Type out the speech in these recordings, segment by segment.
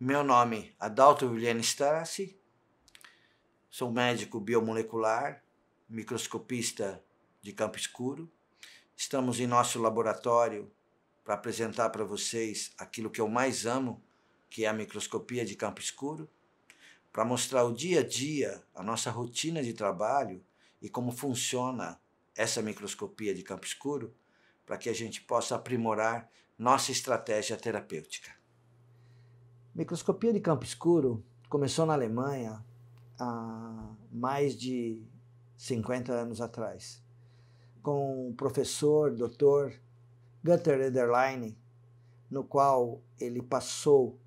Meu nome é Adalto Vilhena Stassi, sou médico biomolecular, microscopista de campo escuro. Estamos em nosso laboratório para apresentar para vocês aquilo que eu mais amo, que é a microscopia de campo escuro, para mostrar o dia a dia, a nossa rotina de trabalho e como funciona essa microscopia de campo escuro, para que a gente possa aprimorar nossa estratégia terapêutica. Microscopia de campo escuro começou na Alemanha há mais de 50 anos atrás, com o professor, Dr. Gunther Ederlein, no qual ele passou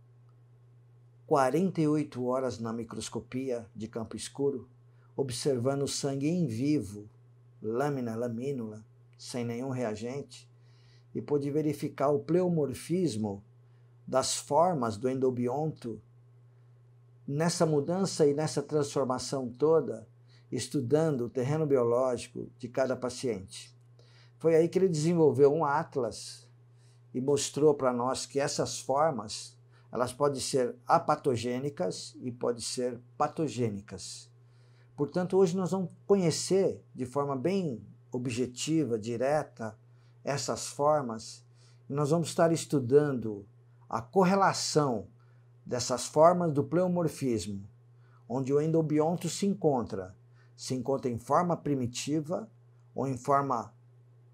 48 horas na microscopia de campo escuro, observando o sangue em vivo, lâmina, lamínula, sem nenhum reagente, e pôde verificar o pleomorfismo das formas do endobionto, nessa mudança e nessa transformação toda, estudando o terreno biológico de cada paciente. Foi aí que ele desenvolveu um atlas e mostrou para nós que essas formas elas podem ser apatogênicas e podem ser patogênicas. Portanto, hoje nós vamos conhecer de forma bem objetiva, direta, essas formas, e nós vamos estar estudando a correlação dessas formas do pleomorfismo, onde o endobionto se encontra, se encontra em forma primitiva ou em forma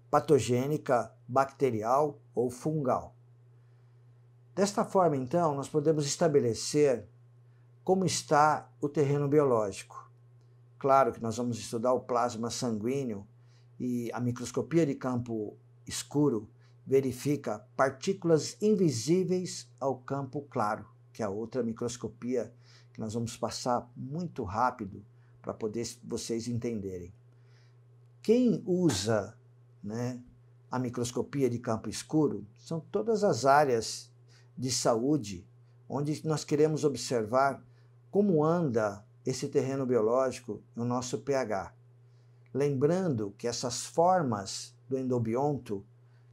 patogênica, bacterial ou fungal. Desta forma, então, nós podemos estabelecer como está o terreno biológico. Claro que nós vamos estudar o plasma sanguíneo e a microscopia de campo escuro verifica partículas invisíveis ao campo claro, que é outra microscopia que nós vamos passar muito rápido para poder vocês entenderem. Quem usa né, a microscopia de campo escuro são todas as áreas de saúde onde nós queremos observar como anda esse terreno biológico no nosso pH. Lembrando que essas formas do endobionto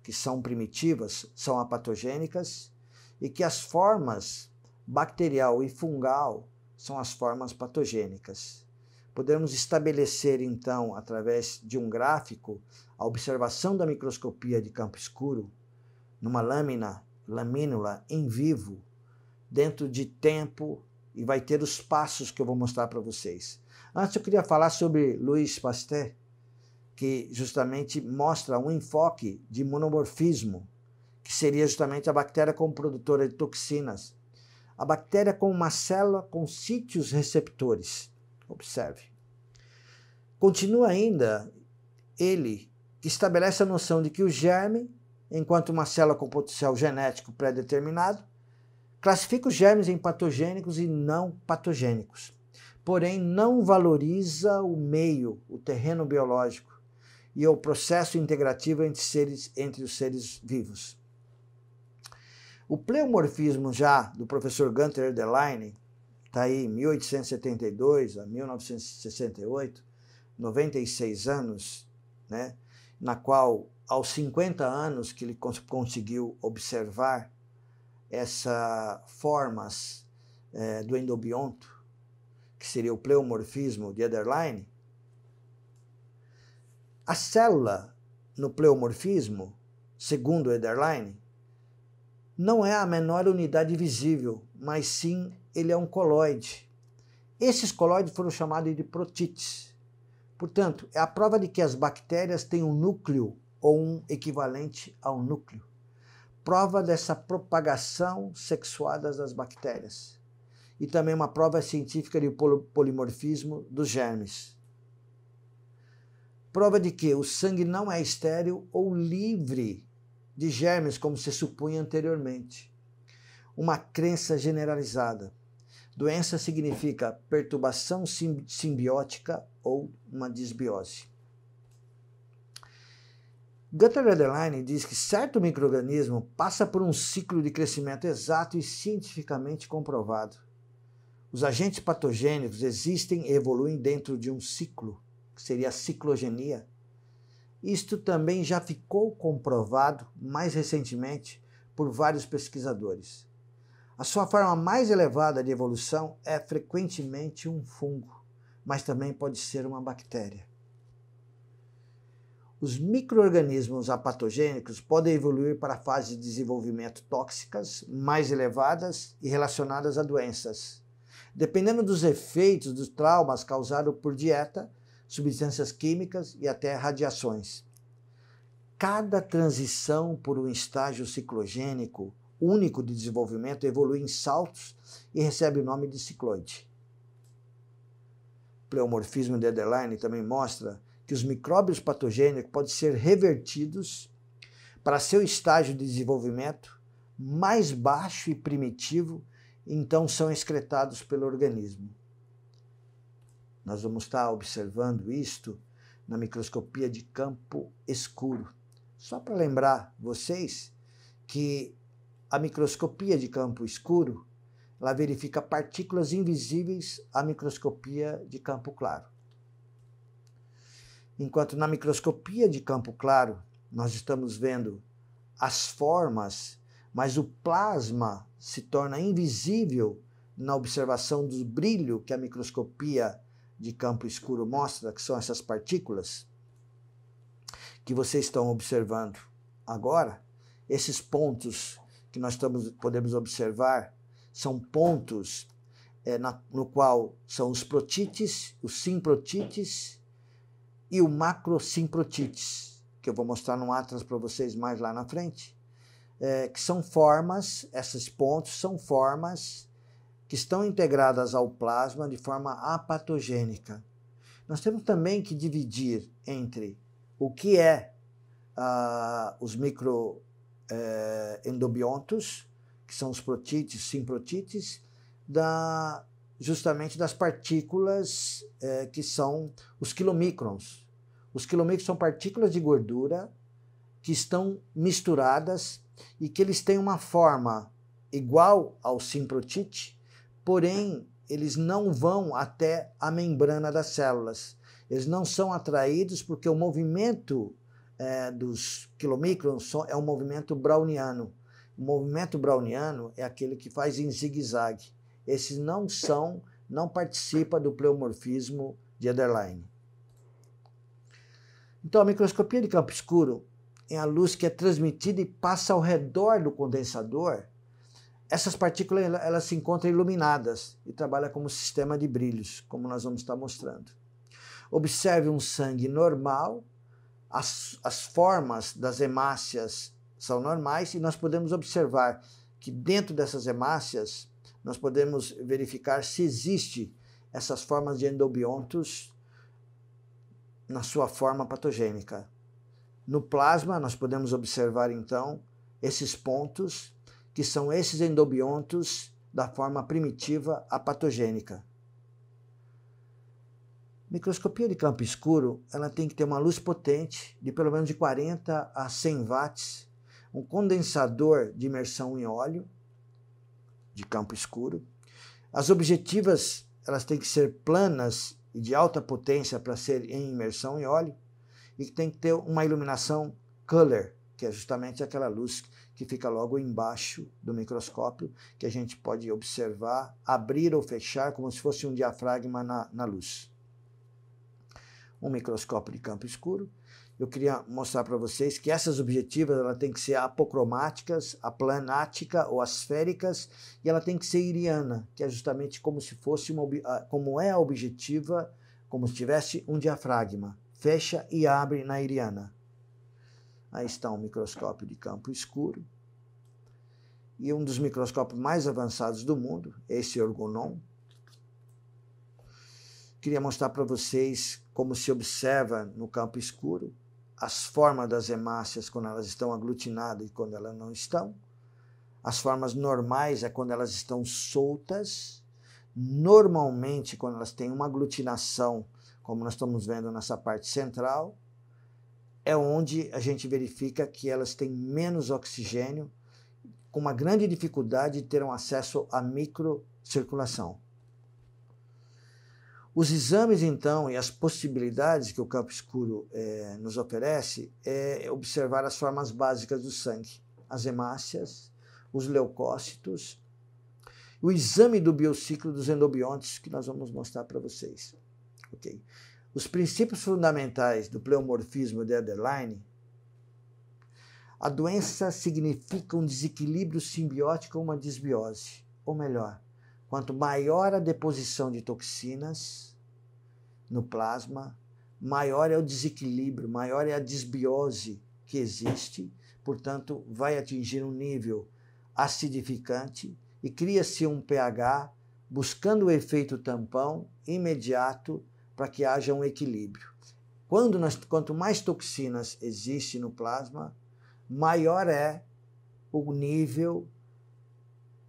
que são primitivas, são apatogênicas, e que as formas bacterial e fungal são as formas patogênicas. Podemos estabelecer, então, através de um gráfico, a observação da microscopia de campo escuro numa lâmina, lamínula em vivo, dentro de tempo, e vai ter os passos que eu vou mostrar para vocês. Antes, eu queria falar sobre Louis Pasteur que justamente mostra um enfoque de monomorfismo, que seria justamente a bactéria como produtora de toxinas. A bactéria como uma célula com sítios receptores. Observe. Continua ainda, ele estabelece a noção de que o germe, enquanto uma célula com potencial genético pré-determinado, classifica os germes em patogênicos e não patogênicos. Porém, não valoriza o meio, o terreno biológico e ao processo integrativo entre, seres, entre os seres vivos. O pleomorfismo já do professor Gunther Erdeline, está aí 1872 a 1968, 96 anos, né, na qual aos 50 anos que ele cons conseguiu observar essas formas é, do endobionto, que seria o pleomorfismo de Ederline, a célula no pleomorfismo, segundo Ederlein, não é a menor unidade visível, mas sim ele é um colóide. Esses colóides foram chamados de protites. Portanto, é a prova de que as bactérias têm um núcleo ou um equivalente ao núcleo. Prova dessa propagação sexuada das bactérias. E também uma prova científica de polimorfismo dos germes. Prova de que o sangue não é estéril ou livre de germes, como se supunha anteriormente. Uma crença generalizada. Doença significa perturbação simbiótica ou uma desbiose. Gunther Adeline diz que certo microorganismo passa por um ciclo de crescimento exato e cientificamente comprovado. Os agentes patogênicos existem e evoluem dentro de um ciclo que seria a ciclogenia. Isto também já ficou comprovado mais recentemente por vários pesquisadores. A sua forma mais elevada de evolução é frequentemente um fungo, mas também pode ser uma bactéria. Os microorganismos apatogênicos podem evoluir para fases de desenvolvimento tóxicas mais elevadas e relacionadas a doenças. Dependendo dos efeitos dos traumas causados por dieta, substâncias químicas e até radiações. Cada transição por um estágio ciclogênico único de desenvolvimento evolui em saltos e recebe o nome de cicloide. O pleomorfismo de Adeline também mostra que os micróbios patogênicos podem ser revertidos para seu estágio de desenvolvimento mais baixo e primitivo, então são excretados pelo organismo. Nós vamos estar observando isto na microscopia de campo escuro. Só para lembrar vocês que a microscopia de campo escuro ela verifica partículas invisíveis à microscopia de campo claro. Enquanto na microscopia de campo claro nós estamos vendo as formas, mas o plasma se torna invisível na observação do brilho que a microscopia de campo escuro mostra, que são essas partículas que vocês estão observando agora, esses pontos que nós estamos, podemos observar são pontos é, na, no qual são os protites, os simprotites e o macrosimprotites, que eu vou mostrar no Atlas para vocês mais lá na frente, é, que são formas, esses pontos são formas que estão integradas ao plasma de forma apatogênica. Nós temos também que dividir entre o que é ah, os microendobiontos, eh, que são os protites, simprotites, da, justamente das partículas eh, que são os quilomicrons. Os quilomicrons são partículas de gordura que estão misturadas e que eles têm uma forma igual ao simprotite, porém eles não vão até a membrana das células. Eles não são atraídos porque o movimento é, dos quilomicrons é um movimento browniano. O movimento browniano é aquele que faz em zigue-zague. Esses não são, não participa do pleomorfismo de Ederlein. Então, a microscopia de campo escuro é a luz que é transmitida e passa ao redor do condensador essas partículas elas se encontram iluminadas e trabalham como sistema de brilhos, como nós vamos estar mostrando. Observe um sangue normal, as, as formas das hemácias são normais e nós podemos observar que dentro dessas hemácias nós podemos verificar se existe essas formas de endobiontos na sua forma patogênica. No plasma nós podemos observar então esses pontos que são esses endobiontos da forma primitiva a patogênica. Microscopia de campo escuro, ela tem que ter uma luz potente de pelo menos de 40 a 100 watts, um condensador de imersão em óleo de campo escuro. As objetivas, elas têm que ser planas e de alta potência para ser em imersão em óleo e tem que ter uma iluminação color, que é justamente aquela luz que fica logo embaixo do microscópio, que a gente pode observar, abrir ou fechar, como se fosse um diafragma na, na luz. Um microscópio de campo escuro. Eu queria mostrar para vocês que essas objetivas ela tem que ser apocromáticas, aplanática ou asféricas, e ela tem que ser iriana, que é justamente como se fosse uma, ah, como é a objetiva, como se tivesse um diafragma. Fecha e abre na iriana. Aí está um microscópio de campo escuro. E um dos microscópios mais avançados do mundo, esse Orgonon. Queria mostrar para vocês como se observa no campo escuro as formas das hemácias quando elas estão aglutinadas e quando elas não estão. As formas normais é quando elas estão soltas. Normalmente, quando elas têm uma aglutinação, como nós estamos vendo nessa parte central, é onde a gente verifica que elas têm menos oxigênio, com uma grande dificuldade de um acesso à microcirculação. Os exames, então, e as possibilidades que o campo escuro eh, nos oferece é observar as formas básicas do sangue, as hemácias, os leucócitos, o exame do biociclo dos endobiontes, que nós vamos mostrar para vocês. ok? os princípios fundamentais do pleomorfismo de Adeline, a doença significa um desequilíbrio simbiótico ou uma desbiose. Ou melhor, quanto maior a deposição de toxinas no plasma, maior é o desequilíbrio, maior é a desbiose que existe, portanto, vai atingir um nível acidificante e cria-se um pH buscando o efeito tampão imediato para que haja um equilíbrio. Quando nós, quanto mais toxinas existe no plasma, maior é o nível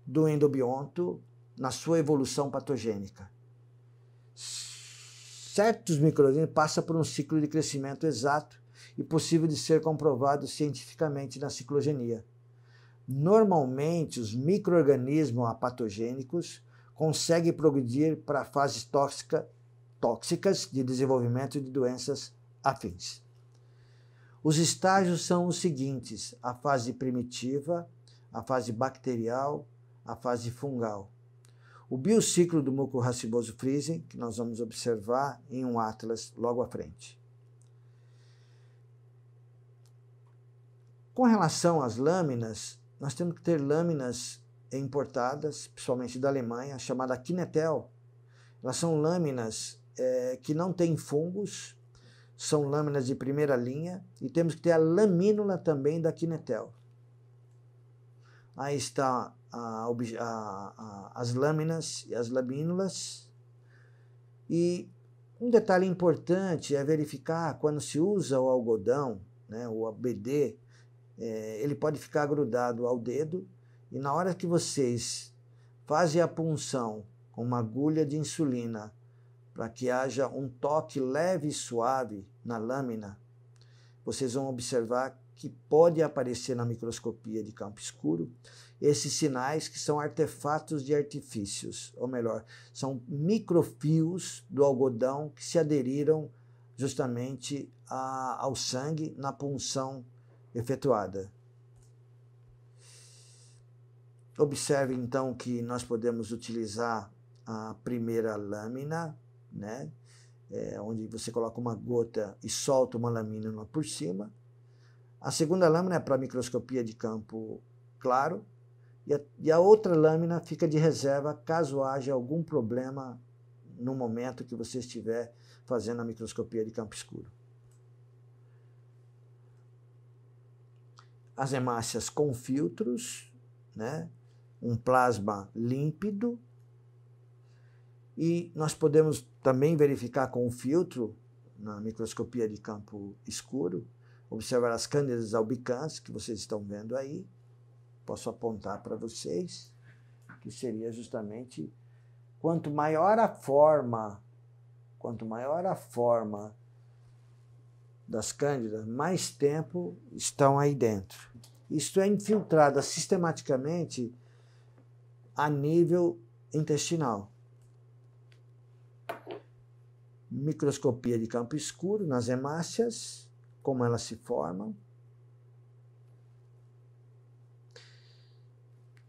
do endobionto na sua evolução patogênica. Certos microrganismos passam por um ciclo de crescimento exato e possível de ser comprovado cientificamente na ciclogenia. Normalmente, os microrganismos apatogênicos conseguem progredir para a fase tóxica tóxicas de desenvolvimento de doenças afins. Os estágios são os seguintes: a fase primitiva, a fase bacterial, a fase fungal. O biociclo do muco raciboso freezing, que nós vamos observar em um atlas logo à frente. Com relação às lâminas, nós temos que ter lâminas importadas, principalmente da Alemanha, chamada Kinetel. Elas são lâminas é, que não tem fungos, são lâminas de primeira linha, e temos que ter a lamínula também da Kinetel. Aí está a, a, a, as lâminas e as lamínulas. E um detalhe importante é verificar quando se usa o algodão, né, o ABD, é, ele pode ficar grudado ao dedo e na hora que vocês fazem a punção com uma agulha de insulina para que haja um toque leve e suave na lâmina, vocês vão observar que pode aparecer na microscopia de campo escuro esses sinais que são artefatos de artifícios, ou melhor, são microfios do algodão que se aderiram justamente a, ao sangue na punção efetuada. Observe então que nós podemos utilizar a primeira lâmina né? É, onde você coloca uma gota e solta uma lâmina por cima. A segunda lâmina é para microscopia de campo claro. E a, e a outra lâmina fica de reserva caso haja algum problema no momento que você estiver fazendo a microscopia de campo escuro. As hemácias com filtros, né? um plasma límpido e nós podemos também verificar com o filtro, na microscopia de campo escuro, observar as cândidas albicans que vocês estão vendo aí. Posso apontar para vocês que seria justamente quanto maior a forma, quanto maior a forma das cândidas, mais tempo estão aí dentro. Isto é infiltrada sistematicamente a nível intestinal microscopia de campo escuro nas hemácias, como elas se formam.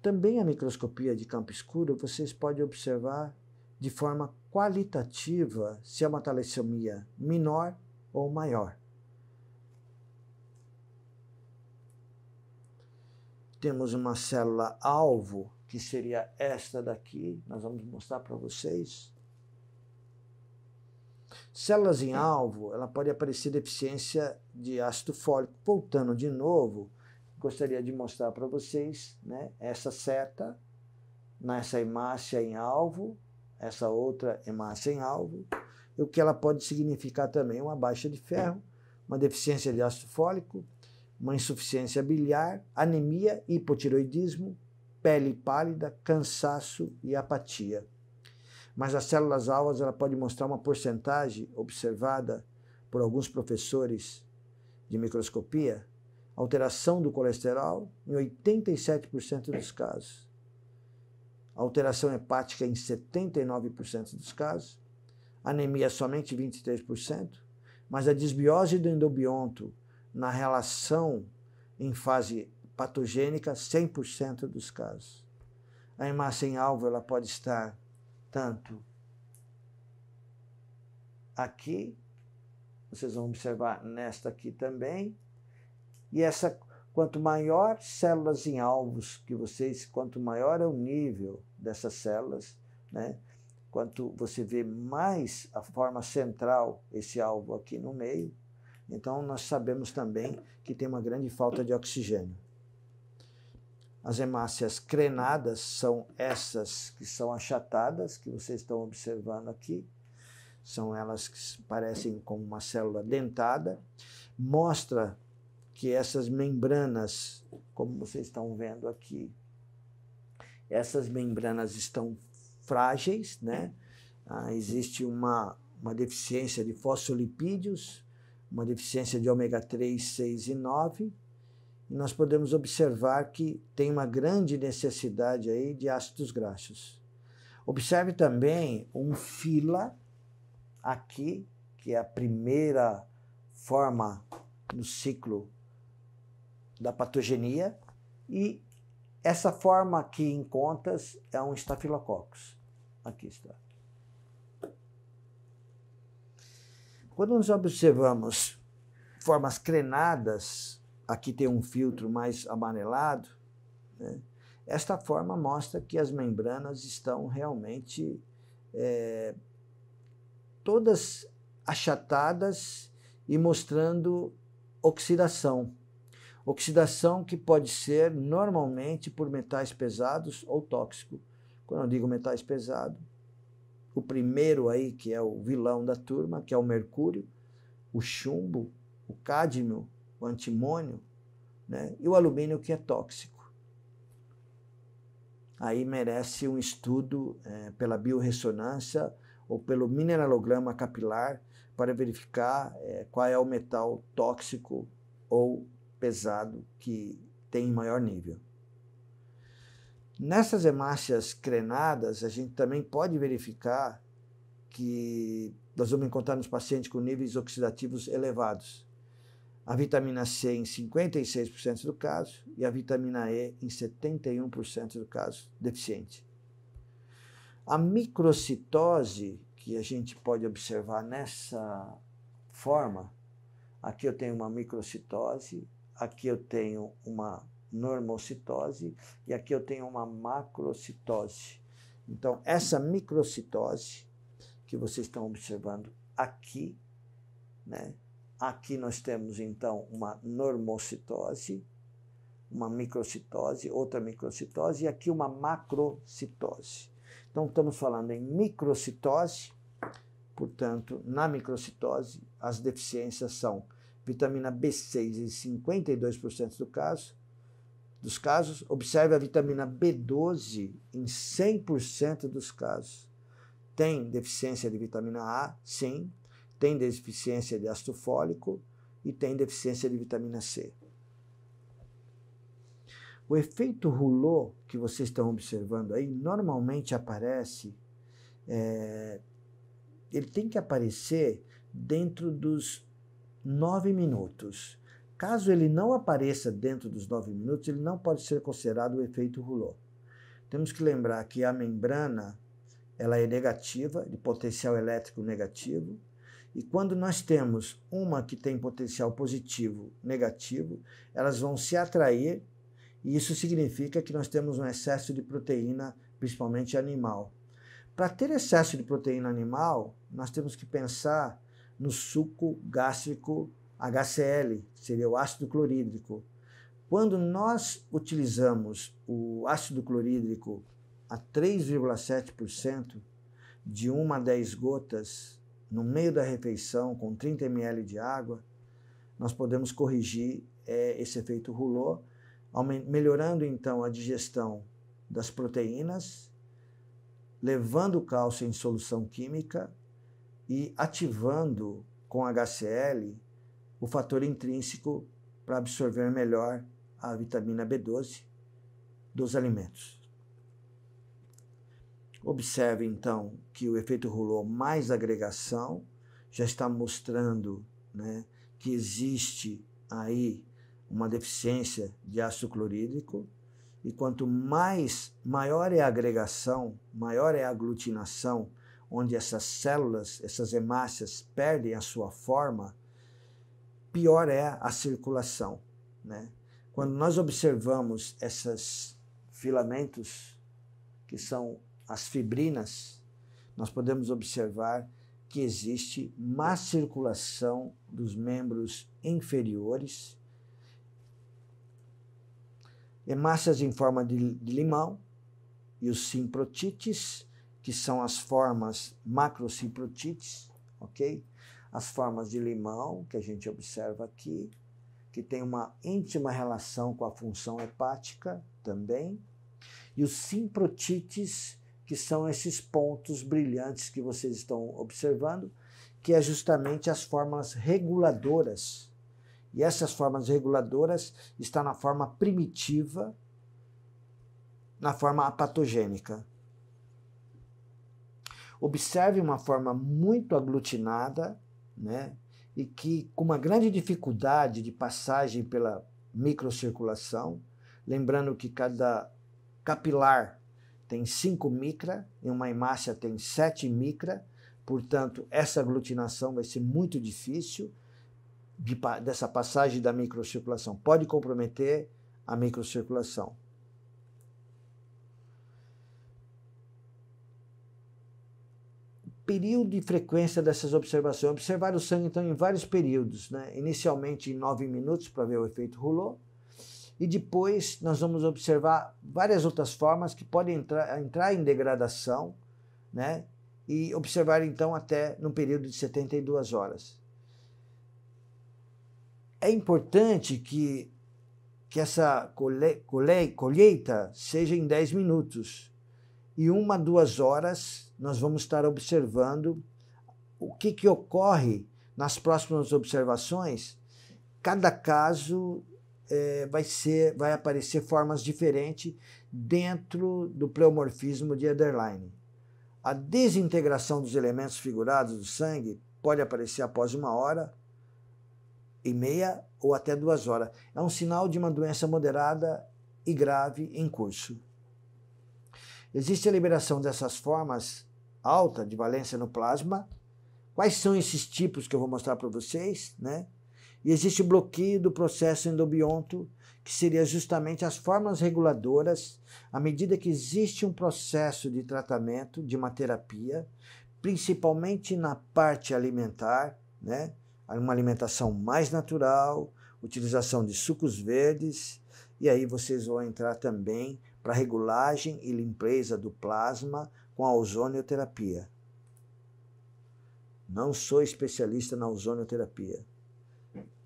Também a microscopia de campo escuro, vocês podem observar de forma qualitativa se é uma talassemia menor ou maior. Temos uma célula alvo, que seria esta daqui, nós vamos mostrar para vocês. Células em alvo, ela pode aparecer deficiência de ácido fólico. Voltando de novo, gostaria de mostrar para vocês né, essa seta, nessa né, hemácia em alvo, essa outra hemácia em alvo, e o que ela pode significar também uma baixa de ferro, uma deficiência de ácido fólico, uma insuficiência biliar, anemia, hipotiroidismo, pele pálida, cansaço e apatia mas as células alvas ela pode mostrar uma porcentagem observada por alguns professores de microscopia, alteração do colesterol em 87% dos casos, alteração hepática em 79% dos casos, anemia somente 23%, mas a desbiose do endobionto na relação em fase patogênica 100% dos casos. A hemácia em alvo ela pode estar tanto aqui, vocês vão observar nesta aqui também, e essa quanto maior células em alvos que vocês, quanto maior é o nível dessas células, né? Quanto você vê mais a forma central esse alvo aqui no meio, então nós sabemos também que tem uma grande falta de oxigênio. As hemácias crenadas são essas que são achatadas, que vocês estão observando aqui. São elas que parecem como uma célula dentada. Mostra que essas membranas, como vocês estão vendo aqui, essas membranas estão frágeis, né? Ah, existe uma, uma deficiência de fosfolipídios, uma deficiência de ômega 3, 6 e 9 nós podemos observar que tem uma grande necessidade aí de ácidos graxos. Observe também um fila aqui, que é a primeira forma no ciclo da patogenia, e essa forma aqui em contas é um estafilococcus. Aqui está. Quando nós observamos formas crenadas, aqui tem um filtro mais amarelado, né? esta forma mostra que as membranas estão realmente é, todas achatadas e mostrando oxidação. Oxidação que pode ser normalmente por metais pesados ou tóxico. Quando eu digo metais pesados, o primeiro aí que é o vilão da turma, que é o mercúrio, o chumbo, o cádmio, o antimônio, né? e o alumínio que é tóxico. Aí merece um estudo é, pela biorressonância ou pelo mineralograma capilar para verificar é, qual é o metal tóxico ou pesado que tem maior nível. Nessas hemácias crenadas, a gente também pode verificar que nós vamos encontrar nos pacientes com níveis oxidativos elevados a vitamina C em 56% do caso e a vitamina E em 71% do caso deficiente. A microcitose que a gente pode observar nessa forma, aqui eu tenho uma microcitose, aqui eu tenho uma normocitose e aqui eu tenho uma macrocitose. Então, essa microcitose que vocês estão observando aqui, né, Aqui nós temos então uma normocitose, uma microcitose, outra microcitose e aqui uma macrocitose. Então estamos falando em microcitose, portanto, na microcitose as deficiências são vitamina B6 em 52% do caso, dos casos, observe a vitamina B12 em 100% dos casos. Tem deficiência de vitamina A? Sim, tem deficiência de ácido fólico e tem deficiência de vitamina C. O efeito Rouleau que vocês estão observando aí normalmente aparece, é, ele tem que aparecer dentro dos nove minutos. Caso ele não apareça dentro dos nove minutos, ele não pode ser considerado o efeito Rouleau. Temos que lembrar que a membrana ela é negativa, de potencial elétrico negativo, e quando nós temos uma que tem potencial positivo, negativo, elas vão se atrair, e isso significa que nós temos um excesso de proteína, principalmente animal. Para ter excesso de proteína animal, nós temos que pensar no suco gástrico HCl, que seria o ácido clorídrico. Quando nós utilizamos o ácido clorídrico a 3,7% de 1 a 10 gotas no meio da refeição, com 30 ml de água, nós podemos corrigir é, esse efeito Rouleau, melhorando então a digestão das proteínas, levando o cálcio em solução química e ativando com HCl o fator intrínseco para absorver melhor a vitamina B12 dos alimentos. Observe então que o efeito rolou mais agregação já está mostrando né, que existe aí uma deficiência de ácido clorídrico e quanto mais maior é a agregação, maior é a aglutinação, onde essas células, essas hemácias perdem a sua forma, pior é a circulação, né? Quando nós observamos esses filamentos que são as fibrinas, nós podemos observar que existe má circulação dos membros inferiores, hemácias em forma de, limão e os simprotites, que são as formas macrosimprotites, ok? As formas de limão, que a gente observa aqui, que tem uma íntima relação com a função hepática também, e os simprotites, que são esses pontos brilhantes que vocês estão observando, que é justamente as formas reguladoras. E essas formas reguladoras estão na forma primitiva, na forma apatogênica. Observe uma forma muito aglutinada, né? E que com uma grande dificuldade de passagem pela microcirculação, lembrando que cada capilar tem 5 micra e uma hemácia tem 7 micra, portanto, essa aglutinação vai ser muito difícil de, dessa passagem da microcirculação. Pode comprometer a microcirculação. período e frequência dessas observações. Observar o sangue, então, em vários períodos. Né? Inicialmente em 9 minutos para ver o efeito rolou. E depois nós vamos observar várias outras formas que podem entrar, entrar em degradação, né? E observar então até num período de 72 horas. É importante que, que essa cole cole colheita seja em 10 minutos. E uma, duas horas nós vamos estar observando o que, que ocorre nas próximas observações. Cada caso é, vai, ser, vai aparecer formas diferentes dentro do pleomorfismo de Ederlein. A desintegração dos elementos figurados do sangue pode aparecer após uma hora e meia ou até duas horas. É um sinal de uma doença moderada e grave em curso. Existe a liberação dessas formas alta de valência no plasma. Quais são esses tipos que eu vou mostrar para vocês, né? E existe bloqueio do processo endobionto, que seria justamente as formas reguladoras, à medida que existe um processo de tratamento, de uma terapia, principalmente na parte alimentar, né? uma alimentação mais natural, utilização de sucos verdes, e aí vocês vão entrar também para regulagem e limpeza do plasma com a ozonioterapia. Não sou especialista na ozonioterapia.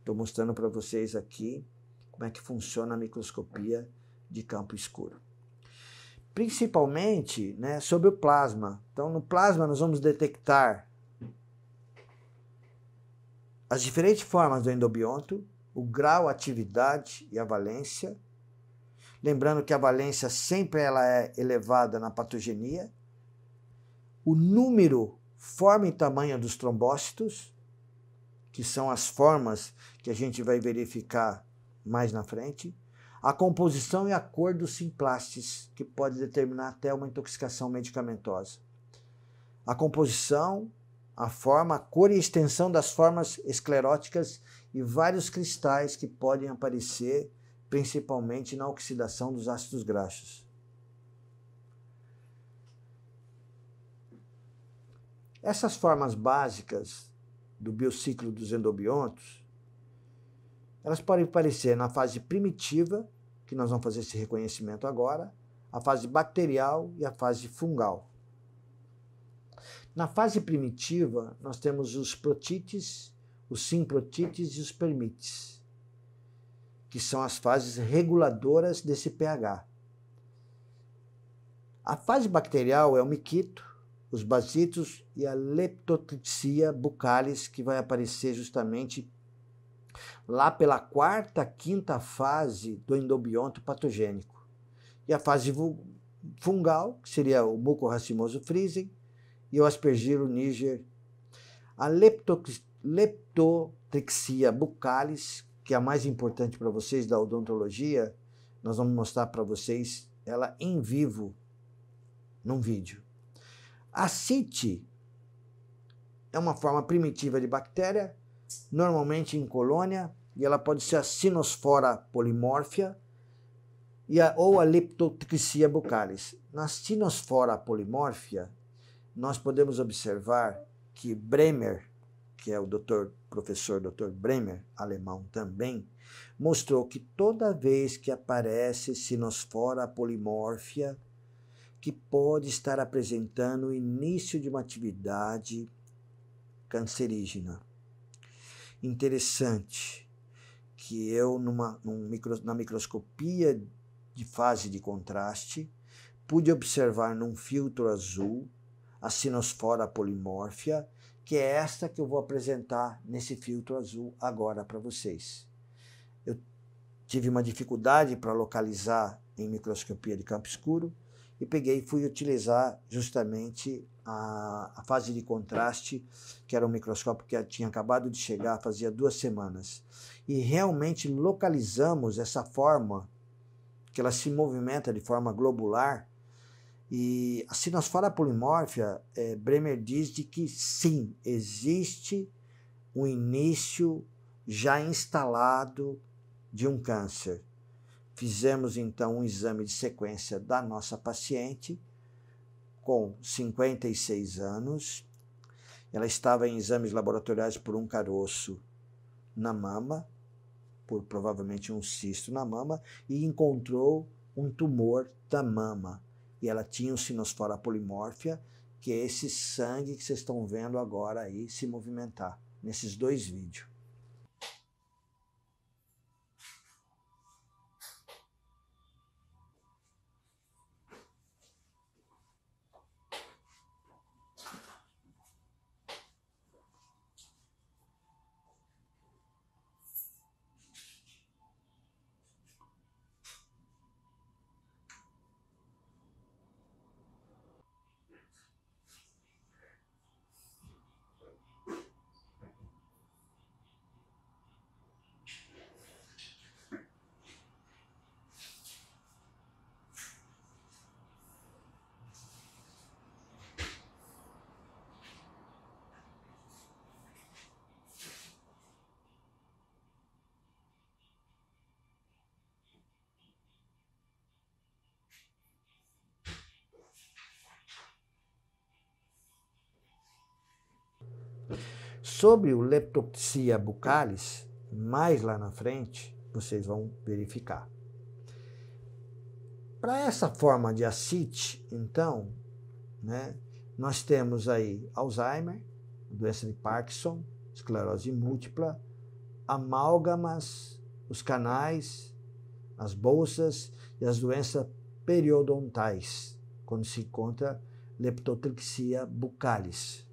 Estou mostrando para vocês aqui como é que funciona a microscopia de campo escuro. Principalmente né, sobre o plasma. Então, no plasma, nós vamos detectar as diferentes formas do endobionto, o grau, a atividade e a valência. Lembrando que a valência sempre ela é elevada na patogenia. O número, forma e tamanho dos trombócitos que são as formas que a gente vai verificar mais na frente, a composição e a cor dos simplastes, que pode determinar até uma intoxicação medicamentosa. A composição, a forma, a cor e a extensão das formas escleróticas e vários cristais que podem aparecer, principalmente na oxidação dos ácidos graxos. Essas formas básicas do biociclo dos endobiontos, elas podem aparecer na fase primitiva, que nós vamos fazer esse reconhecimento agora, a fase bacterial e a fase fungal. Na fase primitiva, nós temos os protites, os simprotites e os permites, que são as fases reguladoras desse pH. A fase bacterial é o miquito, os basitos e a Leptotrixia bucalis, que vai aparecer justamente lá pela quarta, quinta fase do endobionto patogênico. E a fase fungal, que seria o mucorracimoso freezing, e o aspergilo niger. A leptotrixia bucalis, que é a mais importante para vocês da odontologia, nós vamos mostrar para vocês ela em vivo num vídeo. A CITE é uma forma primitiva de bactéria, normalmente em colônia, e ela pode ser a sinosfora polimórfia e a, ou a leptotricia bucalis. Na sinosfora polimórfia, nós podemos observar que Bremer, que é o doutor, professor Dr. Bremer, alemão também, mostrou que toda vez que aparece sinosfora polimórfia que pode estar apresentando o início de uma atividade cancerígena. Interessante que eu, numa, num micro, na microscopia de fase de contraste, pude observar num filtro azul a sinosfora polimórfia, que é esta que eu vou apresentar nesse filtro azul agora para vocês. Eu tive uma dificuldade para localizar em microscopia de campo escuro, e peguei e fui utilizar justamente a, a, fase de contraste, que era um microscópio que tinha acabado de chegar fazia duas semanas. E realmente localizamos essa forma, que ela se movimenta de forma globular. E assim, nós sinosfora polimórfia, é, Bremer diz de que sim, existe um início já instalado de um câncer Fizemos então um exame de sequência da nossa paciente, com 56 anos. Ela estava em exames laboratoriais por um caroço na mama, por provavelmente um cisto na mama, e encontrou um tumor da mama. E ela tinha um sinosfora polimórfia, que é esse sangue que vocês estão vendo agora aí se movimentar nesses dois vídeos. Sobre o Leptoxia bucalis, mais lá na frente, vocês vão verificar. Para essa forma de ascite, então, né, nós temos aí Alzheimer, doença de Parkinson, esclerose múltipla, amálgamas, os canais, as bolsas e as doenças periodontais, quando se encontra leptotrixia bucalis.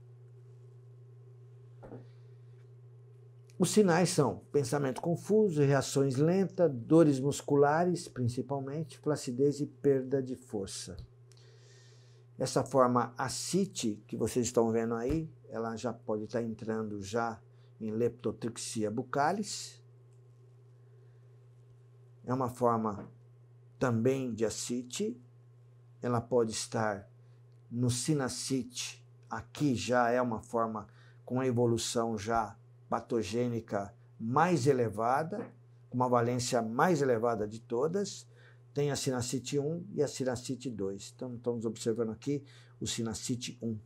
Os sinais são pensamento confuso, reações lentas, dores musculares, principalmente, flacidez e perda de força. Essa forma acite que vocês estão vendo aí, ela já pode estar entrando já em leptotrixia bucalis. É uma forma também de acite. Ela pode estar no sinacite. Aqui já é uma forma com evolução já patogênica mais elevada, com uma valência mais elevada de todas, tem a sinacite 1 e a sinacite 2. Então, estamos observando aqui o sinacite 1.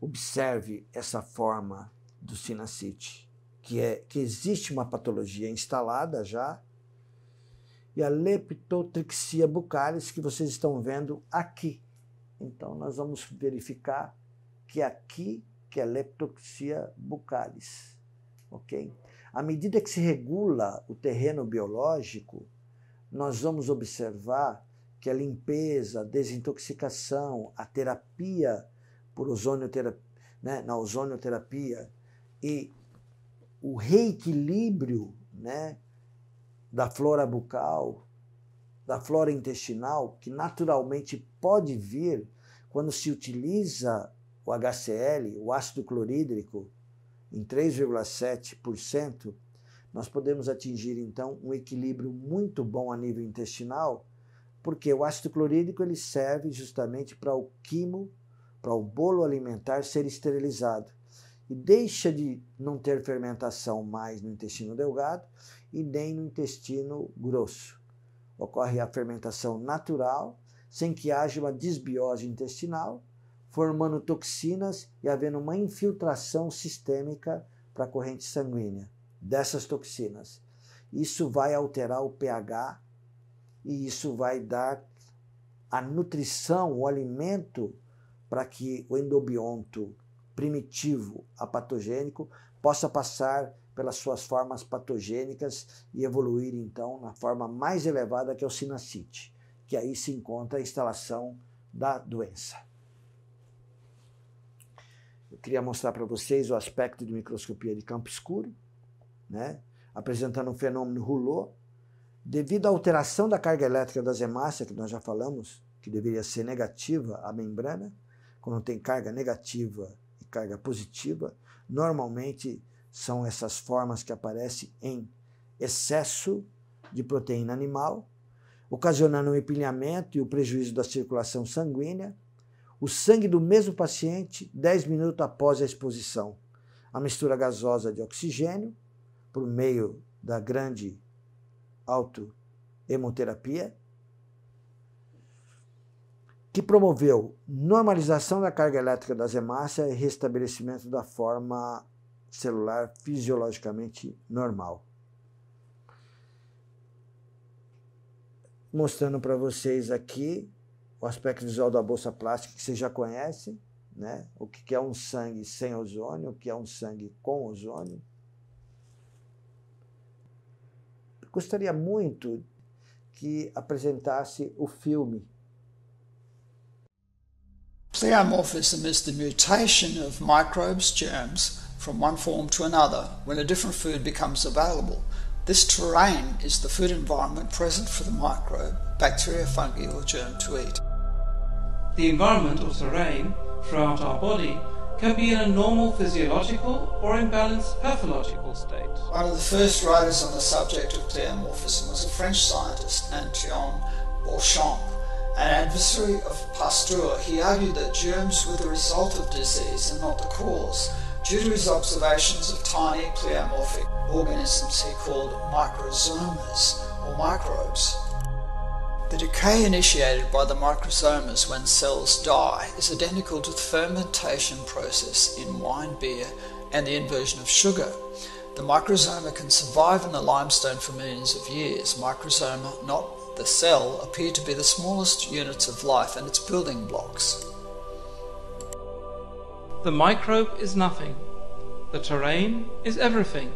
Observe essa forma do sinacite, que é que existe uma patologia instalada já, e a leptotrixia bucalis que vocês estão vendo aqui. Então, nós vamos verificar que aqui que é leptoxia bucalis. Ok? À medida que se regula o terreno biológico, nós vamos observar que a limpeza, a desintoxicação, a terapia por ozonioterapia, né, na ozonioterapia e o reequilíbrio né, da flora bucal, da flora intestinal, que naturalmente pode vir quando se utiliza o HCl, o ácido clorídrico, em 3,7%, nós podemos atingir então um equilíbrio muito bom a nível intestinal, porque o ácido clorídrico ele serve justamente para o quimo, para o bolo alimentar ser esterilizado e deixa de não ter fermentação mais no intestino delgado e nem no intestino grosso. Ocorre a fermentação natural, sem que haja uma desbiose intestinal formando toxinas e havendo uma infiltração sistêmica para a corrente sanguínea dessas toxinas. Isso vai alterar o pH e isso vai dar a nutrição, o alimento para que o endobionto primitivo a patogênico possa passar pelas suas formas patogênicas e evoluir então na forma mais elevada que é o sinacite, que aí se encontra a instalação da doença queria mostrar para vocês o aspecto de microscopia de campo escuro, né? apresentando um fenômeno Rouleau. Devido à alteração da carga elétrica das hemácias, que nós já falamos, que deveria ser negativa à membrana, quando tem carga negativa e carga positiva, normalmente são essas formas que aparecem em excesso de proteína animal, ocasionando o um empilhamento e o prejuízo da circulação sanguínea, o sangue do mesmo paciente 10 minutos após a exposição. A mistura gasosa de oxigênio, por meio da grande autohemoterapia, que promoveu normalização da carga elétrica das hemácias e restabelecimento da forma celular fisiologicamente normal. Mostrando para vocês aqui o aspecto visual da bolsa plástica que você já conhece, né? o que é um sangue sem ozônio, o que é um sangue com ozônio. Gostaria muito que apresentasse o filme. Pleomorph is the mutation of microbes, germs, from one form to another when a different food becomes available. This terrain is the food environment present for the microbe, bacteria, fungi, or germ to eat. the environment or terrain throughout our body can be in a normal physiological or imbalanced pathological state. One of the first writers on the subject of pleomorphism was a French scientist, Antoine Beauchamp. An adversary of Pasteur, he argued that germs were the result of disease and not the cause, due to his observations of tiny pleomorphic organisms he called microsomas or microbes. The decay initiated by the microsomas when cells die is identical to the fermentation process in wine, beer, and the inversion of sugar. The microsoma can survive in the limestone for millions of years. Microsoma, not the cell, appear to be the smallest units of life and its building blocks. The microbe is nothing. The terrain is everything.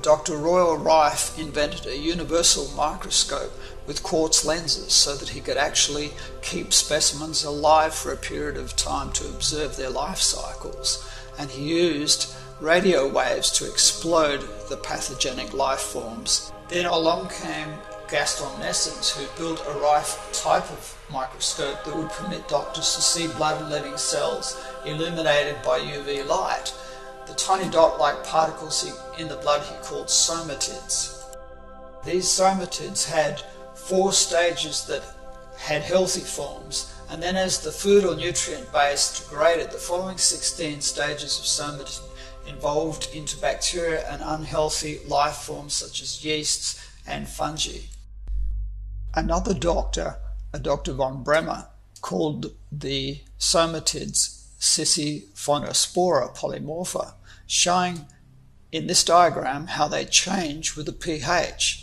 Dr. Royal Rife invented a universal microscope with quartz lenses so that he could actually keep specimens alive for a period of time to observe their life cycles. And he used radio waves to explode the pathogenic life forms. Then along came Gaston Nessens, who built a rife type of microscope that would permit doctors to see blood living cells illuminated by UV light. The tiny dot-like particles in the blood he called somatids. These somatids had four stages that had healthy forms, and then as the food or nutrient base degraded, the following 16 stages of soma evolved into bacteria and unhealthy life forms such as yeasts and fungi. Another doctor, a Dr. von Bremer, called the somatids Sisyphonospora polymorpha, showing in this diagram how they change with the pH.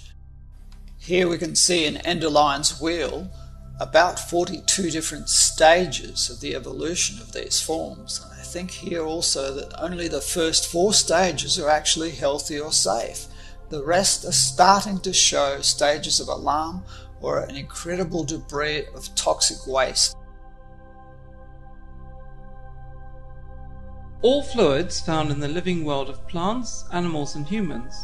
Here we can see an Enderlion's wheel, about 42 different stages of the evolution of these forms. And I think here also that only the first four stages are actually healthy or safe. The rest are starting to show stages of alarm or an incredible debris of toxic waste. All fluids found in the living world of plants, animals and humans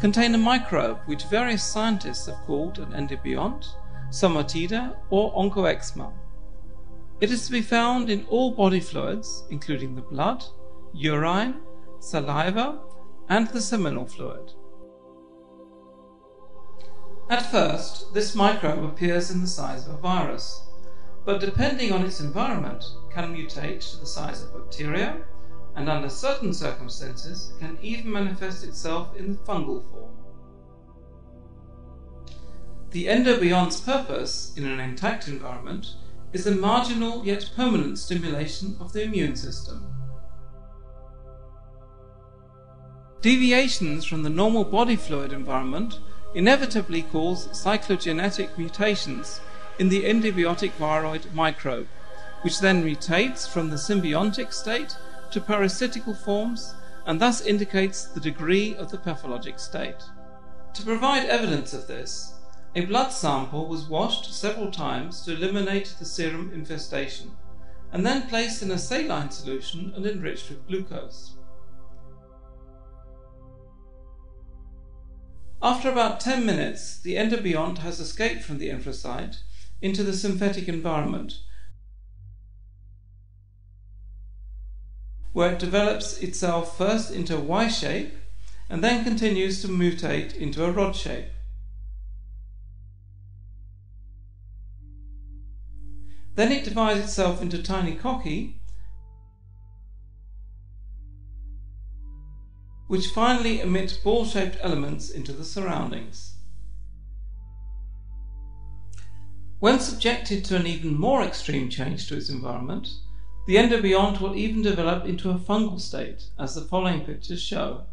contain a microbe which various scientists have called an endobiont, somatida, or oncoexma. It is to be found in all body fluids, including the blood, urine, saliva, and the seminal fluid. At first, this microbe appears in the size of a virus, but depending on its environment, can mutate to the size of bacteria, and under certain circumstances can even manifest itself in the fungal form. The endobiont's purpose in an intact environment is a marginal yet permanent stimulation of the immune system. Deviations from the normal body fluid environment inevitably cause cyclogenetic mutations in the endobiotic viroid microbe, which then mutates from the symbiontic state to parasitical forms and thus indicates the degree of the pathologic state. To provide evidence of this, a blood sample was washed several times to eliminate the serum infestation and then placed in a saline solution and enriched with glucose. After about 10 minutes, the endobiont has escaped from the infrasite into the synthetic environment where it develops itself first into a Y shape and then continues to mutate into a rod shape. Then it divides itself into tiny cocci, which finally emit ball-shaped elements into the surroundings. When subjected to an even more extreme change to its environment, the endobiont will even develop into a fungal state, as the following pictures show.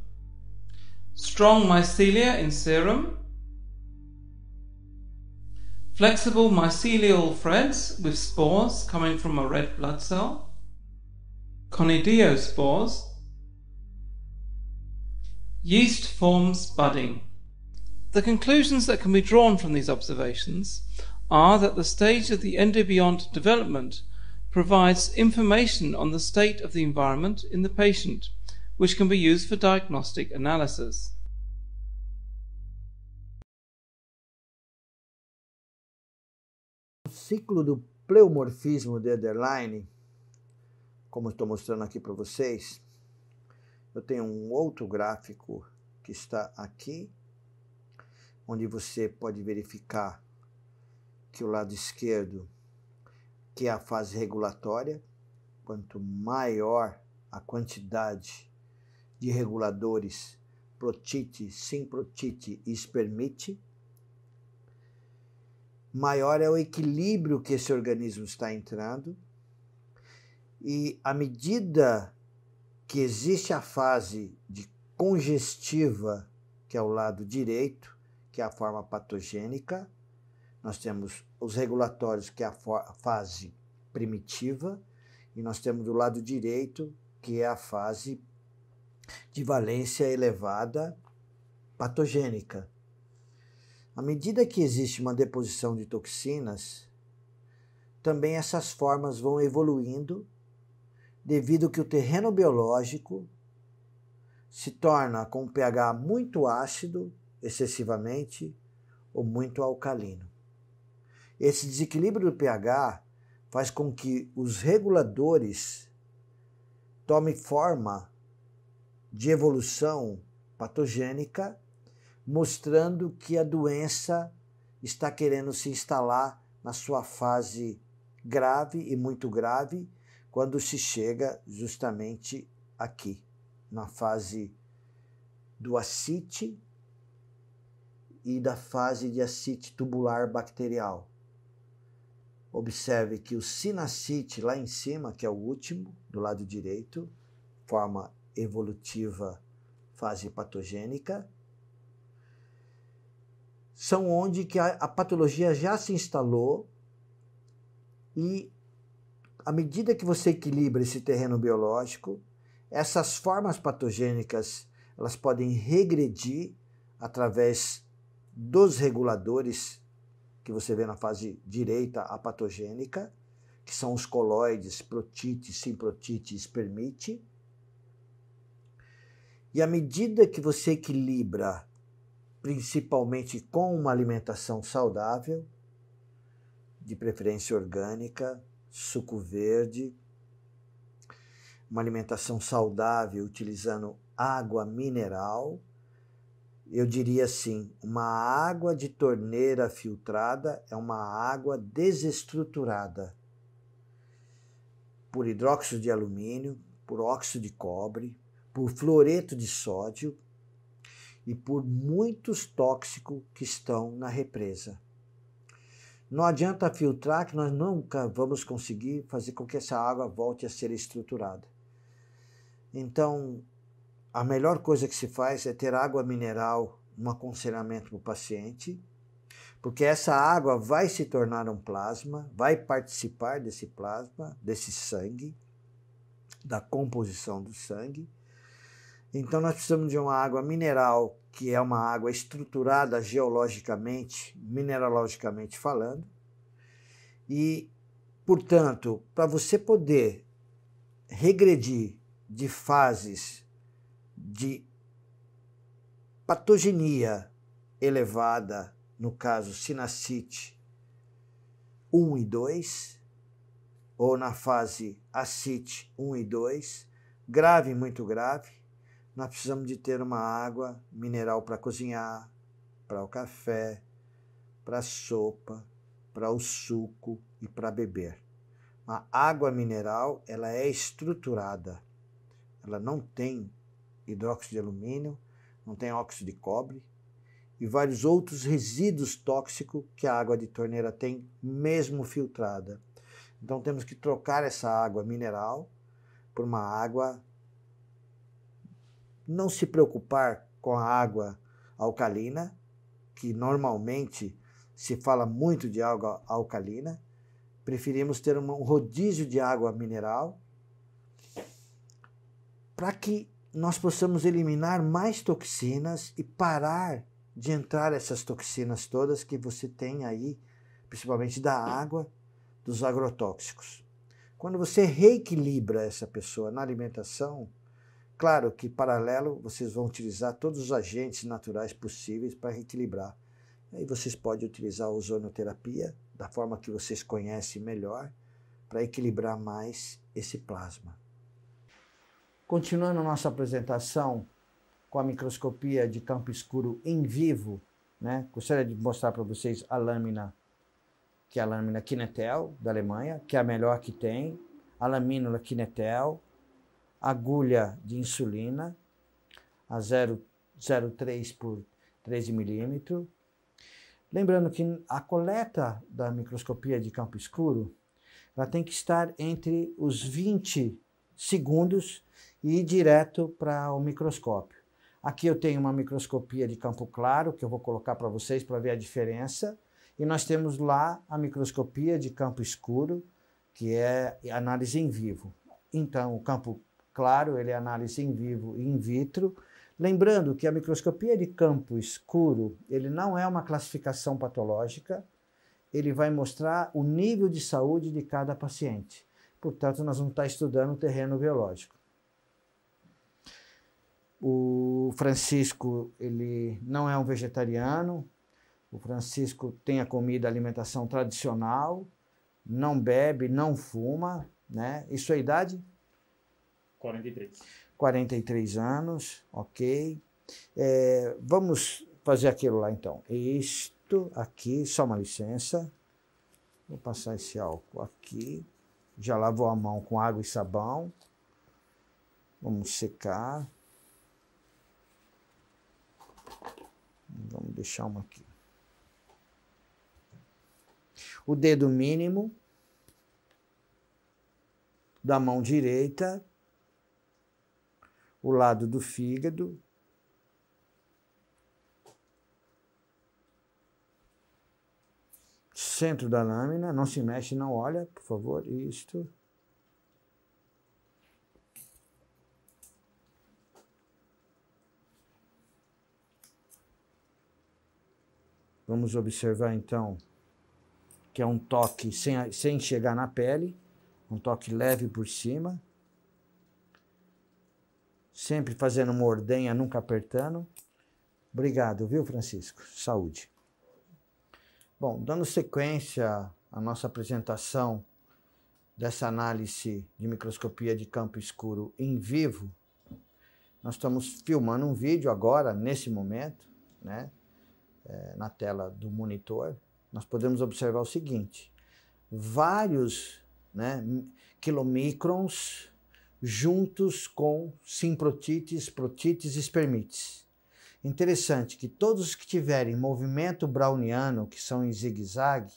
Strong mycelia in serum, flexible mycelial threads with spores coming from a red blood cell, conidiospores, yeast forms budding. The conclusions that can be drawn from these observations are that the stage of the endobiont development provides information on the state of the environment in the patient, which can be used for diagnostic analysis. O ciclo do pleomorfismo de Ederline, como estou mostrando aqui para vocês, eu tenho um outro gráfico que está aqui, onde você pode verificar que o lado esquerdo que é a fase regulatória. Quanto maior a quantidade de reguladores protite, simprotite e espermite, maior é o equilíbrio que esse organismo está entrando. E à medida que existe a fase de congestiva, que é o lado direito, que é a forma patogênica, nós temos os regulatórios, que é a fase primitiva, e nós temos do lado direito, que é a fase de valência elevada patogênica. À medida que existe uma deposição de toxinas, também essas formas vão evoluindo devido que o terreno biológico se torna com um pH muito ácido excessivamente ou muito alcalino. Esse desequilíbrio do pH faz com que os reguladores tomem forma de evolução patogênica, mostrando que a doença está querendo se instalar na sua fase grave e muito grave, quando se chega justamente aqui, na fase do acite e da fase de acite tubular bacterial. Observe que o sinacite lá em cima, que é o último, do lado direito, forma evolutiva, fase patogênica, são onde que a, a patologia já se instalou e à medida que você equilibra esse terreno biológico, essas formas patogênicas elas podem regredir através dos reguladores que você vê na fase direita, a patogênica, que são os coloides, protite, simprotite, espermite. E à medida que você equilibra, principalmente com uma alimentação saudável, de preferência orgânica, suco verde, uma alimentação saudável utilizando água mineral, eu diria assim: uma água de torneira filtrada é uma água desestruturada por hidróxido de alumínio, por óxido de cobre, por fluoreto de sódio e por muitos tóxicos que estão na represa. Não adianta filtrar que nós nunca vamos conseguir fazer com que essa água volte a ser estruturada. Então, a melhor coisa que se faz é ter água mineral um aconselhamento para o paciente, porque essa água vai se tornar um plasma, vai participar desse plasma, desse sangue, da composição do sangue. Então, nós precisamos de uma água mineral, que é uma água estruturada geologicamente, mineralogicamente falando, e, portanto, para você poder regredir de fases de patogenia elevada, no caso sinacite 1 e 2, ou na fase acite 1 e 2, grave muito grave, nós precisamos de ter uma água mineral para cozinhar, para o café, para a sopa, para o suco e para beber. A água mineral, ela é estruturada. Ela não tem hidróxido de alumínio, não tem óxido de cobre e vários outros resíduos tóxicos que a água de torneira tem, mesmo filtrada. Então temos que trocar essa água mineral por uma água. Não se preocupar com a água alcalina, que normalmente se fala muito de água alcalina. Preferimos ter um rodízio de água mineral para que nós possamos eliminar mais toxinas e parar de entrar essas toxinas todas que você tem aí, principalmente da água, dos agrotóxicos. Quando você reequilibra essa pessoa na alimentação, claro que paralelo vocês vão utilizar todos os agentes naturais possíveis para reequilibrar. Aí vocês podem utilizar a ozonoterapia da forma que vocês conhecem melhor para equilibrar mais esse plasma. Continuando nossa apresentação com a microscopia de campo escuro em vivo, né? gostaria de mostrar para vocês a lâmina, que é a lâmina Kinetel, da Alemanha, que é a melhor que tem, a lamínula Kinetel, agulha de insulina, a 0,03 por 13 milímetros. Lembrando que a coleta da microscopia de campo escuro ela tem que estar entre os 20 segundos e ir direto para o microscópio. Aqui eu tenho uma microscopia de campo claro que eu vou colocar para vocês para ver a diferença. E nós temos lá a microscopia de campo escuro, que é análise em vivo. Então, o campo claro, ele é análise em vivo e in vitro. Lembrando que a microscopia de campo escuro, ele não é uma classificação patológica, ele vai mostrar o nível de saúde de cada paciente. Portanto, nós vamos estar estudando o terreno biológico. O Francisco, ele não é um vegetariano. O Francisco tem a comida, a alimentação tradicional, não bebe, não fuma, né? E sua idade? 43. 43 anos, ok. É, vamos fazer aquilo lá então. Isto aqui, só uma licença. Vou passar esse álcool aqui. Já lavou a mão com água e sabão. Vamos secar. Vamos deixar uma aqui. O dedo mínimo da mão direita, o lado do fígado, centro da lâmina, não se mexe, não olha, por favor, isto. Vamos observar então que é um toque sem, sem chegar na pele, um toque leve por cima, sempre fazendo uma ordenha, nunca apertando. Obrigado, viu, Francisco? Saúde. Bom, dando sequência à nossa apresentação dessa análise de microscopia de campo escuro em vivo, nós estamos filmando um vídeo agora, nesse momento, né? Eh, na tela do monitor, nós podemos observar o seguinte: vários né, quilomicrons juntos com simprotites, protites e espermites. Interessante que todos que tiverem movimento browniano, que são em zigue-zague,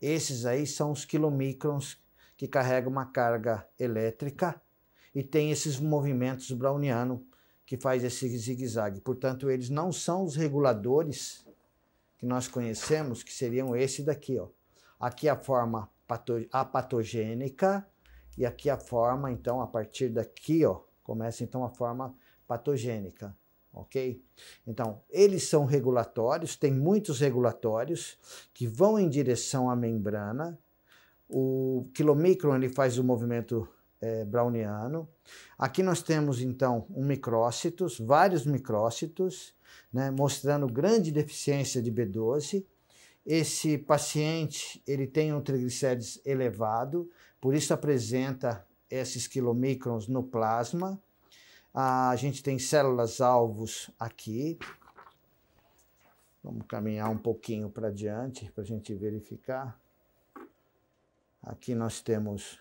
esses aí são os quilomicrons que carregam uma carga elétrica e tem esses movimentos browniano que faz esse zigue-zague. Portanto, eles não são os reguladores que nós conhecemos, que seriam esse daqui, ó. Aqui a forma apatogênica e aqui a forma, então, a partir daqui, ó, começa então a forma patogênica, ok? Então, eles são regulatórios, tem muitos regulatórios que vão em direção à membrana. O quilomicron ele faz o movimento é, browniano. Aqui nós temos então um micrócitos, vários micrócitos, né, mostrando grande deficiência de B12. Esse paciente ele tem um triglicérides elevado, por isso apresenta esses quilomicrons no plasma. A gente tem células alvos aqui. Vamos caminhar um pouquinho para diante para a gente verificar. Aqui nós temos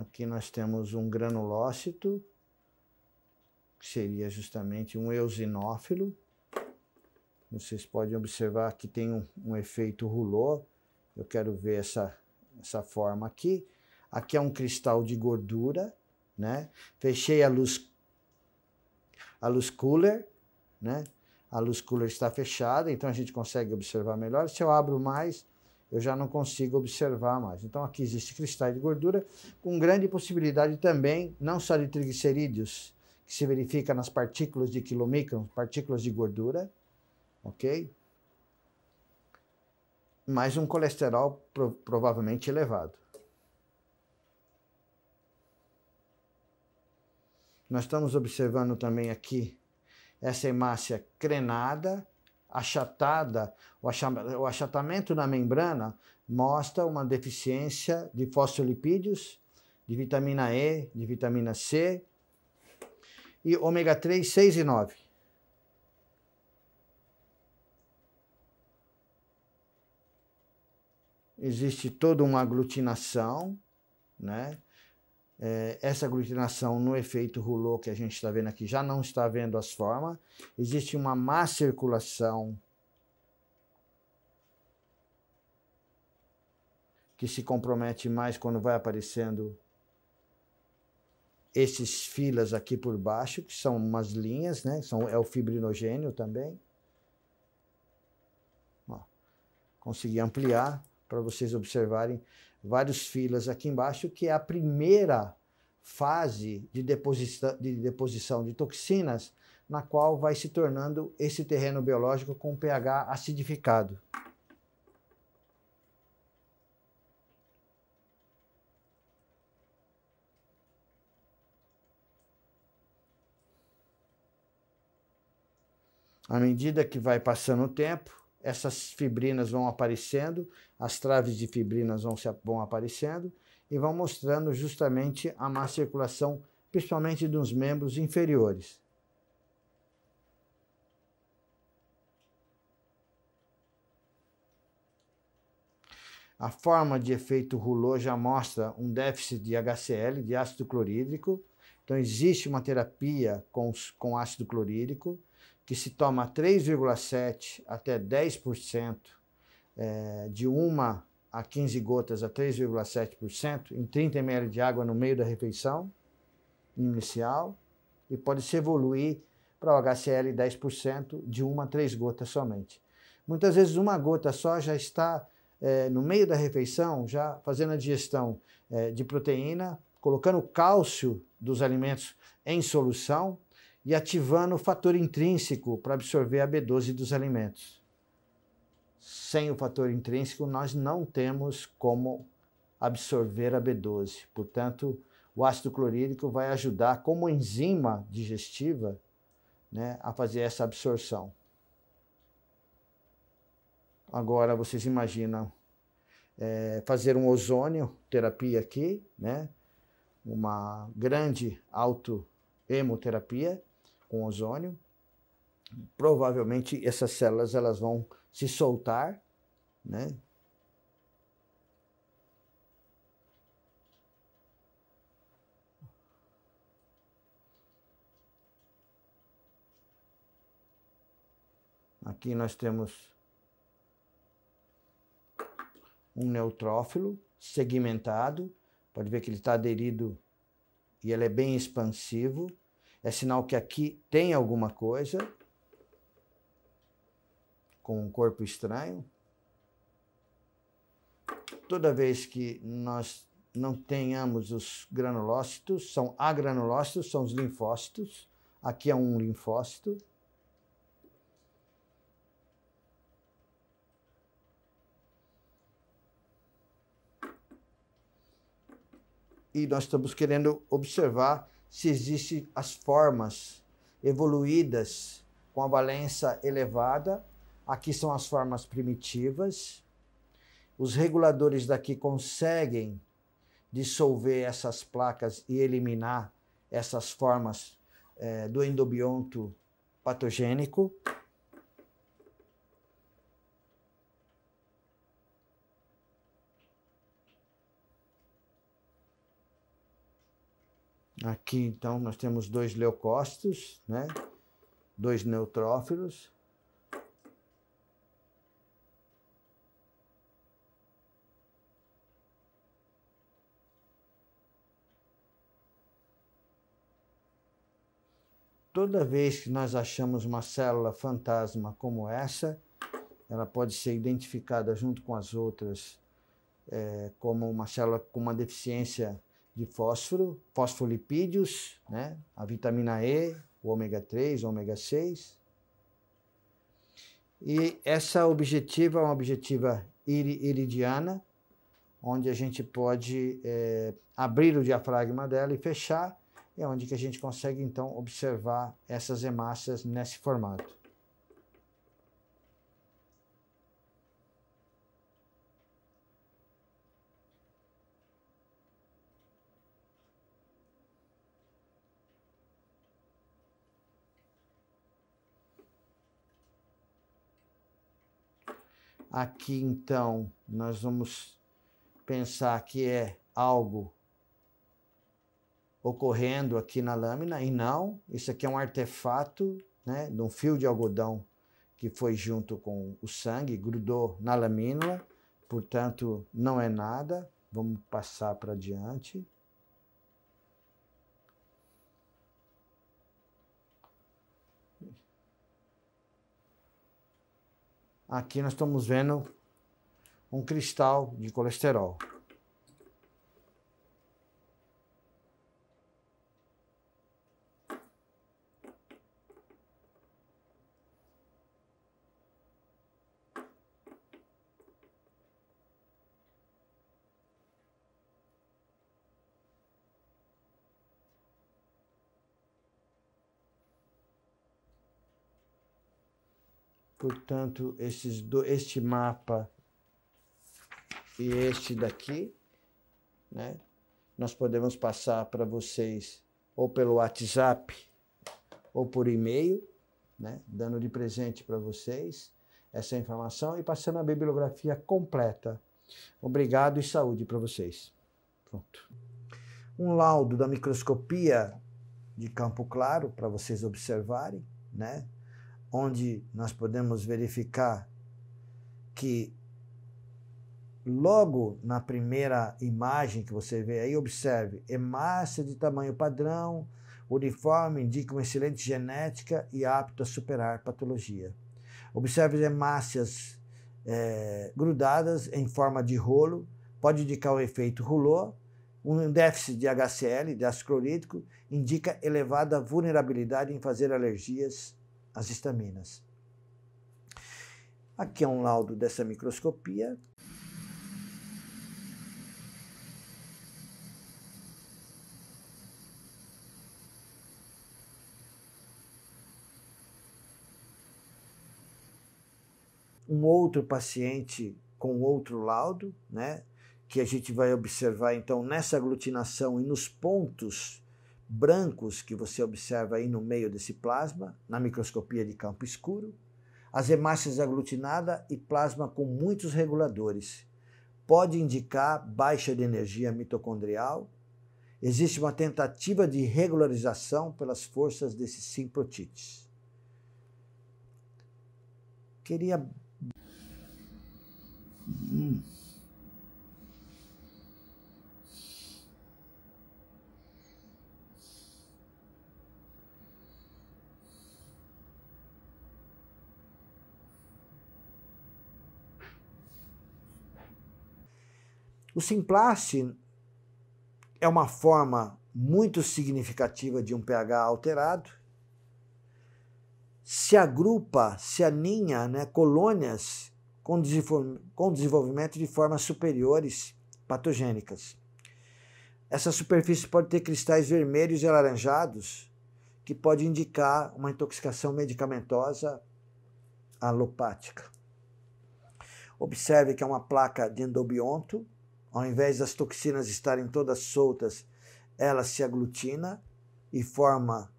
Aqui nós temos um granulócito, que seria justamente um eosinófilo. Vocês podem observar que tem um, um efeito rulô. Eu quero ver essa, essa forma aqui. Aqui é um cristal de gordura, né? Fechei a luz, a luz cooler, né? A luz cooler está fechada, então a gente consegue observar melhor. Se eu abro mais, eu já não consigo observar mais. Então, aqui existe cristais de gordura, com grande possibilidade também, não só de triglicerídeos, que se verifica nas partículas de quilomicron, partículas de gordura, ok? Mas um colesterol pro, provavelmente elevado. Nós estamos observando também aqui essa hemácia crenada, achatada, o achatamento na membrana mostra uma deficiência de fosfolipídios, de vitamina E, de vitamina C e ômega 3, 6 e 9. Existe toda uma aglutinação, né? é, essa aglutinação no efeito rouleau que a gente está vendo aqui já não está vendo as formas. Existe uma má circulação que se compromete mais quando vai aparecendo esses filas aqui por baixo, que são umas linhas, né? São, é o fibrinogênio também. Ó, consegui ampliar para vocês observarem vários filas aqui embaixo, que é a primeira fase de, deposição de, deposição de toxinas, na qual vai se tornando esse terreno biológico com pH acidificado. À medida que vai passando o tempo, essas fibrinas vão aparecendo, as traves de fibrinas vão, se, vão aparecendo e vão mostrando justamente a má circulação, principalmente dos membros inferiores. A forma de efeito Rouleau já mostra um déficit de HCl, de ácido clorídrico. Então, existe uma terapia com, com ácido clorídrico que se toma 3,7 até 10%, é, de uma a 15 gotas a 3,7%, em 30 ml de água no meio da refeição inicial, e pode se evoluir para o HCl 10%, de uma a 3 gotas somente. Muitas vezes uma gota só já está é, no meio da refeição, já fazendo a digestão é, de proteína, colocando o cálcio dos alimentos em solução, e ativando o fator intrínseco para absorver a B12 dos alimentos. Sem o fator intrínseco, nós não temos como absorver a B12. Portanto, o ácido clorídrico vai ajudar como enzima digestiva né, a fazer essa absorção. Agora vocês imaginam é, fazer um ozônio terapia aqui, né? uma grande auto-hemoterapia, com ozônio. Provavelmente essas células elas vão se soltar, né? Aqui nós temos um neutrófilo segmentado. Pode ver que ele está aderido e ele é bem expansivo é sinal que aqui tem alguma coisa com um corpo estranho. Toda vez que nós não tenhamos os granulócitos, são agranulócitos, são os linfócitos. Aqui é um linfócito. E nós estamos querendo observar se existem as formas evoluídas com a valência elevada. Aqui são as formas primitivas. Os reguladores daqui conseguem dissolver essas placas e eliminar essas formas é, do endobionto patogênico. Aqui, então, nós temos dois leucócitos, né? dois neutrófilos. Toda vez que nós achamos uma célula fantasma como essa, ela pode ser identificada junto com as outras é, como uma célula com uma deficiência de fósforo, fosfolipídios, né? a vitamina E, o ômega 3, o ômega 6. E essa objetiva é uma objetiva iridiana, onde a gente pode é, abrir o diafragma dela e fechar, é onde que a gente consegue então observar essas hemácias nesse formato. Aqui, então, nós vamos pensar que é algo ocorrendo aqui na lâmina, e não, isso aqui é um artefato né, de um fio de algodão que foi junto com o sangue, grudou na lamínula, portanto, não é nada. Vamos passar para diante. Aqui nós estamos vendo um cristal de colesterol. portanto, esses do, este mapa e este daqui, né? Nós podemos passar para vocês ou pelo WhatsApp ou por e-mail, né? Dando de presente para vocês essa informação e passando a bibliografia completa. Obrigado e saúde para vocês. Pronto. Um laudo da microscopia de campo claro para vocês observarem, né? onde nós podemos verificar que logo na primeira imagem que você vê aí, observe, é massa de tamanho padrão, uniforme, indica uma excelente genética e apto a superar patologia. Observe hemácias é, grudadas em forma de rolo, pode indicar o efeito rulô, um déficit de HCl, de ácido clorídrico, indica elevada vulnerabilidade em fazer alergias as estaminas. Aqui é um laudo dessa microscopia. Um outro paciente com outro laudo, né? Que a gente vai observar então nessa aglutinação e nos pontos brancos que você observa aí no meio desse plasma, na microscopia de campo escuro, as hemácias aglutinada e plasma com muitos reguladores. Pode indicar baixa de energia mitocondrial. Existe uma tentativa de regularização pelas forças desses simprotites. Queria. Hum. O simpláceo é uma forma muito significativa de um pH alterado. Se agrupa, se aninha né, colônias com, com desenvolvimento de formas superiores patogênicas. Essa superfície pode ter cristais vermelhos e alaranjados, que pode indicar uma intoxicação medicamentosa alopática. Observe que é uma placa de endobionto ao invés das toxinas estarem todas soltas, ela se aglutina e forma.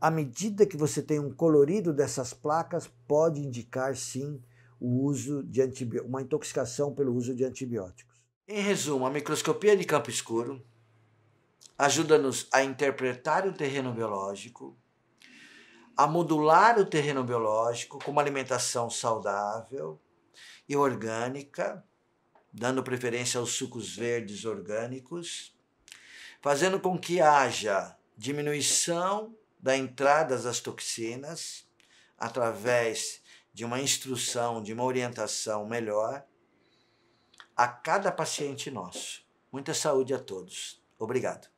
À medida que você tem um colorido dessas placas, pode indicar sim o uso de uma intoxicação pelo uso de antibióticos. Em resumo, a microscopia de campo escuro ajuda-nos a interpretar o terreno biológico, a modular o terreno biológico com uma alimentação saudável e orgânica, dando preferência aos sucos verdes orgânicos, fazendo com que haja diminuição da entrada das toxinas através de uma instrução, de uma orientação melhor a cada paciente nosso. Muita saúde a todos. Obrigado.